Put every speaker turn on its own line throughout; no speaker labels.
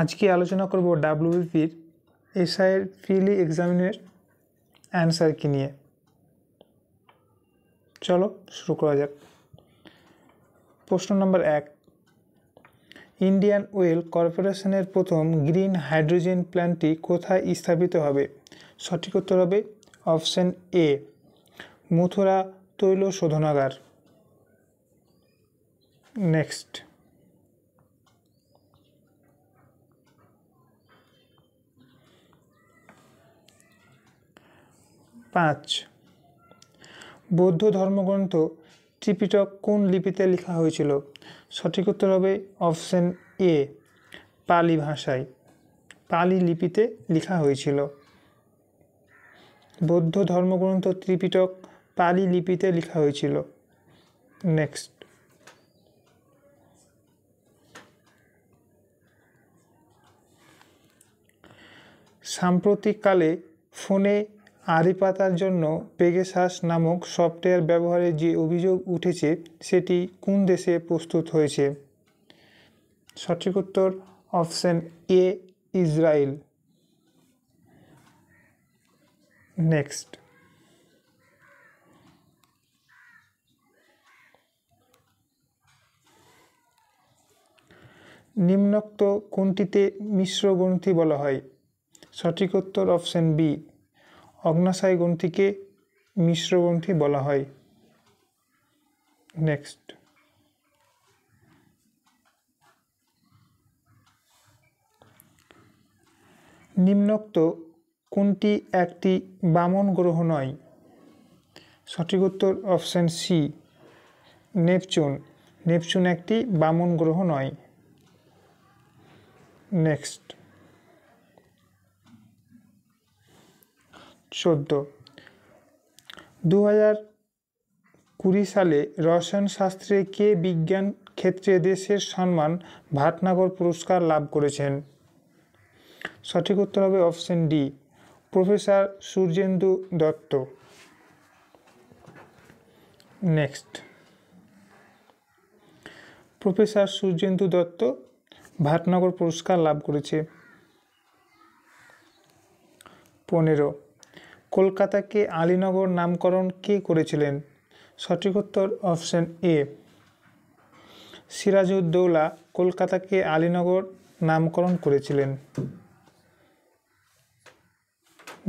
আজকে আলোচনা করব ডাব্লিউপির এসআইয়ের ফ্রিলি এক্সামিনের অ্যান্সার কী নিয়ে চলো শুরু করা যাক প্রশ্ন নম্বর এক ইন্ডিয়ান ওয়েল কর্পোরেশনের প্রথম গ্রিন হাইড্রোজেন প্ল্যান্টটি কোথায় স্থাপিত হবে সঠিক উত্তর হবে অপশন এ মথুরা তৈল শোধনাগার নেক্সট পাঁচ বৌদ্ধ ধর্মগ্রন্থ ত্রিপিটক কোন লিপিতে লেখা হয়েছিল সঠিক উত্তর হবে অপশন এ পালি ভাষায় পালি লিপিতে লেখা হয়েছিল বৌদ্ধ ধর্মগ্রন্থ ত্রিপিটক পালি লিপিতে লেখা হয়েছিল নেক্সট সাম্প্রতিককালে ফোনে আরিপাতার জন্য পেগেসাস নামক সফটওয়্যার ব্যবহারে যে অভিযোগ উঠেছে সেটি কোন দেশে প্রস্তুত হয়েছে সঠিক উত্তর অপশন এ ইসরায়েল নেক্সট নিম্নোক্ত কোনটিতে মিশ্র গ্রন্থি বলা হয় সঠিক উত্তর অপশন বি অগ্নাশয় গ্রন্থিকে মিশ্র গ্রন্থি বলা হয় নেক্সট নিম্নোক্ত কোনটি একটি বামন গ্রহ নয় সঠিক উত্তর অপশান সি নেপচুন নেপচুন একটি বামন গ্রহ নয় নেক্সট চোদ্দ দু হাজার কুড়ি সালে রসায়ন শাস্ত্রে কে বিজ্ঞান ক্ষেত্রে দেশের সম্মান ভাটনগর পুরস্কার লাভ করেছেন সঠিক উত্তর হবে option D professor Surjendu Dutta next professor Surjendu Dutta Bhatnagar পুরস্কার লাভ করেছে পনেরো কলকাতাকে আলীনগর নামকরণ কে করেছিলেন সঠিক উত্তর অপশন এ সিরাজউদ্দৌলা কলকাতাকে আলীনগর নামকরণ করেছিলেন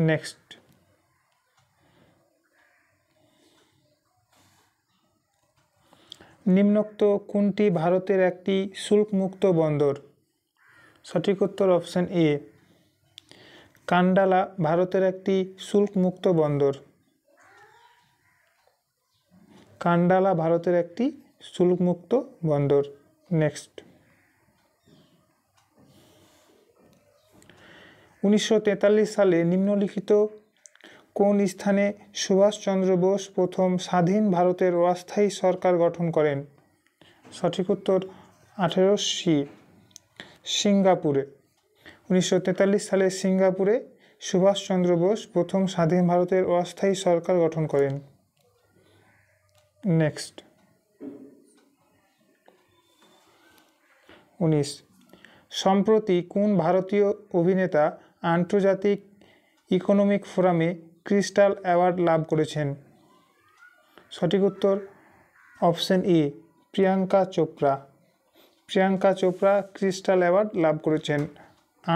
নেক্সট নিম্নোক্ত কোনটি ভারতের একটি শুল্কমুক্ত বন্দর সঠিক উত্তর অপশন এ কান্ডালা ভারতের একটি শুল্কমুক্ত বন্দর কান্ডালা ভারতের একটি শুল্কমুক্ত বন্দর নেক্সট উনিশশো সালে নিম্নলিখিত কোন স্থানে সুভাষচন্দ্র বোস প্রথম স্বাধীন ভারতের অস্থায়ী সরকার গঠন করেন সঠিক উত্তর আঠেরো সি সিঙ্গাপুরে উনিশশো সালে সিঙ্গাপুরে সুভাষচন্দ্র বোস প্রথম স্বাধীন ভারতের অস্থায়ী সরকার গঠন করেন নেক্সট উনিশ সম্প্রতি কোন ভারতীয় অভিনেতা আন্তর্জাতিক ইকোনমিক ফোরামে ক্রিস্টাল অ্যাওয়ার্ড লাভ করেছেন সঠিক উত্তর option A Priyanka Chopra Priyanka Chopra crystal award লাভ করেছেন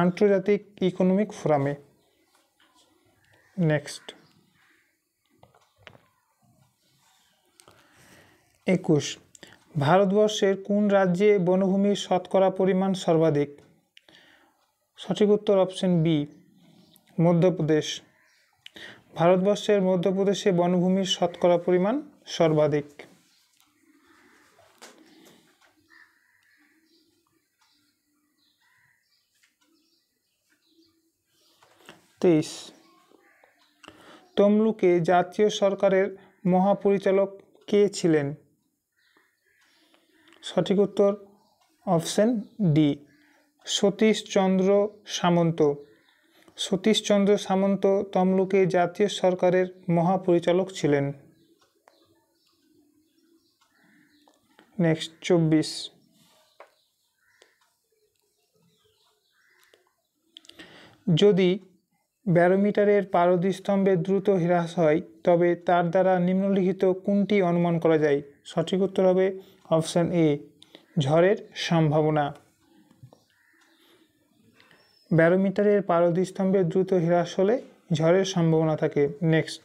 আন্তর্জাতিক ইকোনমিক ফোরামে নেক্সট একুশ ভারতবর্ষের কোন রাজ্যে বনভূমির শতকরা পরিমাণ সর্বাধিক সঠিক উত্তর অপশন বি মধ্যপ্রদেশ ভারতবর্ষের মধ্যপ্রদেশে বনভূমির শতকরা পরিমাণ সর্বাধিক তেইশ তমলুকে জাতীয় সরকারের মহাপরিচালক কে ছিলেন সঠিক উত্তর অপশন ডি সতীশচন্দ্র সামন্ত সতীশচন্দ্র সামন্ত তমলুকে জাতীয় সরকারের মহাপরিচালক ছিলেন নেক্সট চব্বিশ যদি ব্যারোমিটারের পারদস্তম্ভে দ্রুত হ্রাস হয় তবে তার দ্বারা নিম্নলিখিত কোনটি অনুমান করা যায় সঠিক উত্তর হবে অপশান এ ঝড়ের সম্ভাবনা ব্যারোমিটারের পারদস্তম্ভে দ্রুত হ্রাস হলে ঝড়ের সম্ভাবনা থাকে নেক্সট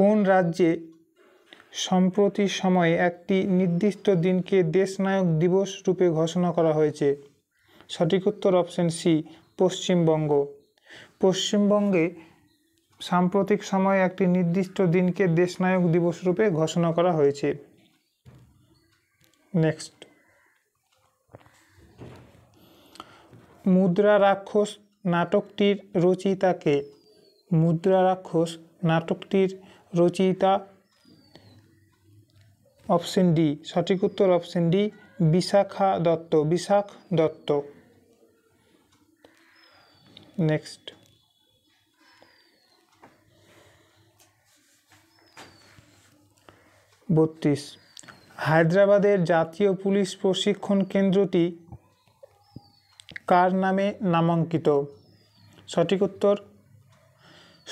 কোন রাজ্যে সম্প্রতি সময়ে একটি নির্দিষ্ট দিনকে দেশনায়ক দিবস রূপে ঘোষণা করা হয়েছে সঠিক উত্তর অপশন সি পশ্চিমবঙ্গ পশ্চিমবঙ্গে সাম্প্রতিক সময়ে একটি নির্দিষ্ট দিনকে দেশনায়ক দিবস রূপে ঘোষণা করা হয়েছে নেক্সট মুদ্রা রাক্ষস নাটকটির রচিতাকে মুদ্রা রাক্ষস নাটকটির রচিতা অপশন ডি সঠিক উত্তর option D Bishakha Dutta Bishakh Dutta next বত্রিশ হায়দ্রাবাদের জাতীয় পুলিশ প্রশিক্ষণ কেন্দ্রটি কার নামে নামাঙ্কিত সঠিক উত্তর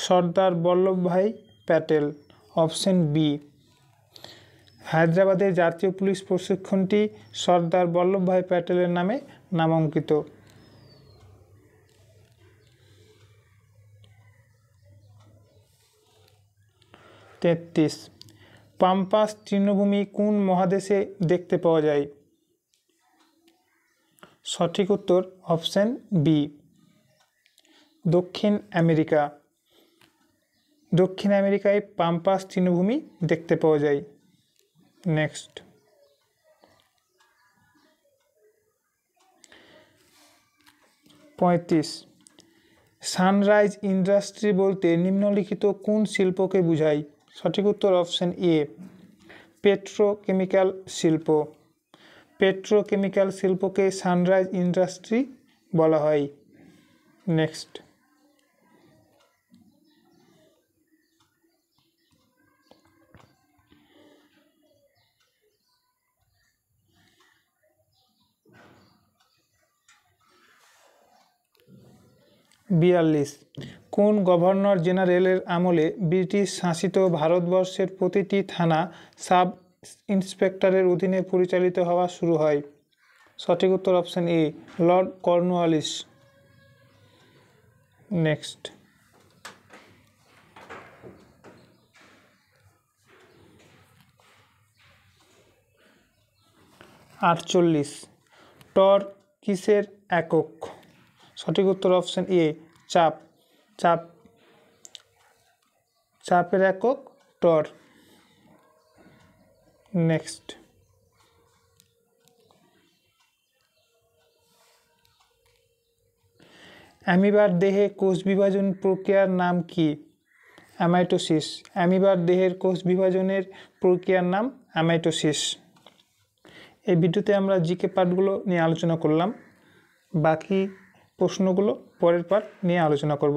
সর্দার বল্লভভাই প্যাটেল অপশন বি হায়দ্রাবাদের জাতীয় পুলিশ প্রশিক্ষণটি সর্দার বল্লভভাই প্যাটেলের নামে নামাঙ্কিত তেত্রিশ পাম্পাস তৃণভূমি কোন মহাদেশে দেখতে পাওয়া যায় সঠিক উত্তর অপশন বি দক্ষিণ আমেরিকা দক্ষিণ আমেরিকায় পাম্পাস তৃণভূমি দেখতে পাওয়া যায় নেক্সট পঁয়ত্রিশ সানরাইজ ইন্ডাস্ট্রি বলতে নিম্নলিখিত কোন শিল্পকে বোঝায় সঠিক উত্তর অপশন এ পেট্রোকেমিক্যাল শিল্প পেট্রোকেমিক্যাল শিল্পকে সানরাইজ ইন্ডাস্ট্রি বলা হয় নেক্সট বিয়াল্লিশ কোন গভর্নর জেনারেলের আমলে ব্রিটিশ শাসিত ভারতবর্ষের প্রতিটি থানা সাব ইন্সপেক্টরের অধীনে পরিচালিত হওয়া শুরু হয় সঠিক উত্তর option A Lord Cornwallis next আটচল্লিশ টর কিসের একক সঠিক উত্তর অপশন এ চাপ চাপ চাপের একক টর নেক্সট অ্যামিবার দেহে কোষ বিভাজন প্রক্রিয়ার নাম কি অ্যামাইটোসিস অ্যামিবার দেহের কোষ বিভাজনের প্রক্রিয়ার নাম অ্যামাইটোসিস এই ভিডিওতে আমরা জিকে পার্টগুলো নিয়ে আলোচনা করলাম বাকি প্রশ্নগুলো পরের পার নিয়ে আলোচনা করব